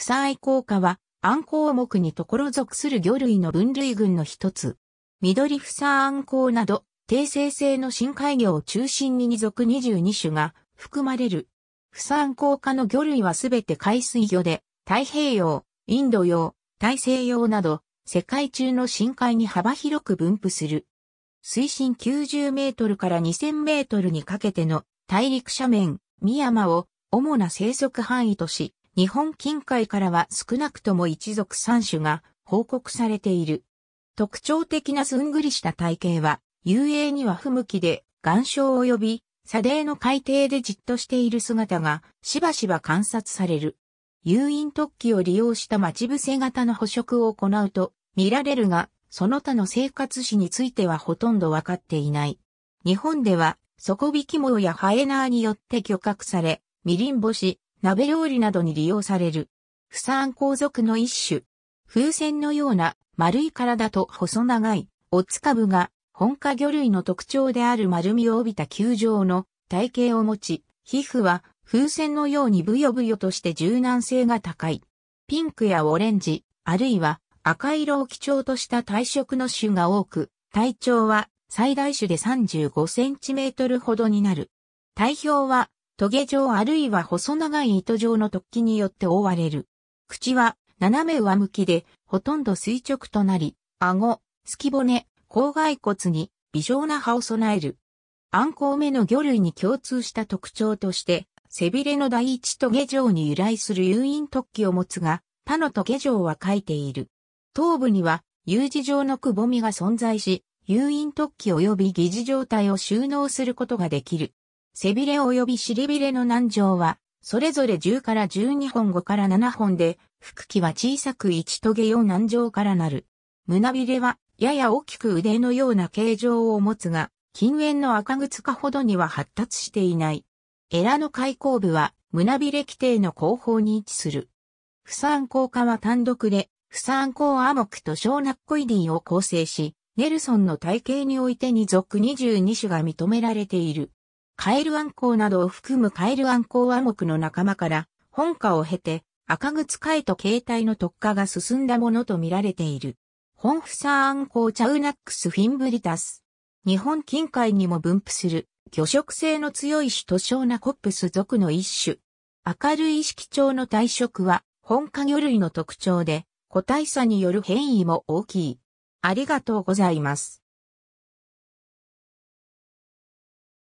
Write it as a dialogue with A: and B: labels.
A: 不産効果は、暗項目にところ属する魚類の分類群の一つ。緑不産項など、低生成の深海魚を中心に属22種が含まれる。不産効果の魚類はすべて海水魚で、太平洋、インド洋、大西洋など、世界中の深海に幅広く分布する。水深90メートルから2000メートルにかけての大陸斜面、深山を主な生息範囲とし、日本近海からは少なくとも一族三種が報告されている。特徴的なすんぐりした体型は、遊泳には不向きで、岩礁及び、砂泥の海底でじっとしている姿が、しばしば観察される。誘引突起を利用した待ち伏せ型の捕食を行うと見られるが、その他の生活史についてはほとんどわかっていない。日本では、底引き網やハエナーによって漁獲され、ミリンボシ、鍋料理などに利用される。不産光族の一種。風船のような丸い体と細長い、オツ株が、本科魚類の特徴である丸みを帯びた球状の体型を持ち、皮膚は風船のようにブヨブヨとして柔軟性が高い。ピンクやオレンジ、あるいは赤色を基調とした体色の種が多く、体長は最大種で35センチメートルほどになる。体表はトゲ状あるいは細長い糸状の突起によって覆われる。口は斜め上向きで、ほとんど垂直となり、顎、隙骨、口蓋骨に微小な葉を備える。暗ウ目の魚類に共通した特徴として、背びれの第一トゲ状に由来する誘引突起を持つが、他のトゲ状は書いている。頭部には U 字状のくぼみが存在し、誘引突起及び疑似状態を収納することができる。背びれ及び尻びれの難上は、それぞれ10から12本5から7本で、腹器は小さくト棘用難上からなる。胸びれは、やや大きく腕のような形状を持つが、近縁の赤靴かほどには発達していない。エラの開口部は、胸びれ規定の後方に位置する。不参考化は単独で、不参考アモクと小ナッコイディを構成し、ネルソンの体系においてに属22種が認められている。カエルアンコウなどを含むカエルアンコウモクの仲間から、本家を経て、赤靴カエと形態の特化が進んだものと見られている。ホンフサーアンコウチャウナックスフィンブリタス。日本近海にも分布する、魚食性の強い種と小なコップス属の一種。明るい色調の体色は、本家魚類の特徴で、個体差による変異も大きい。ありがとうございます。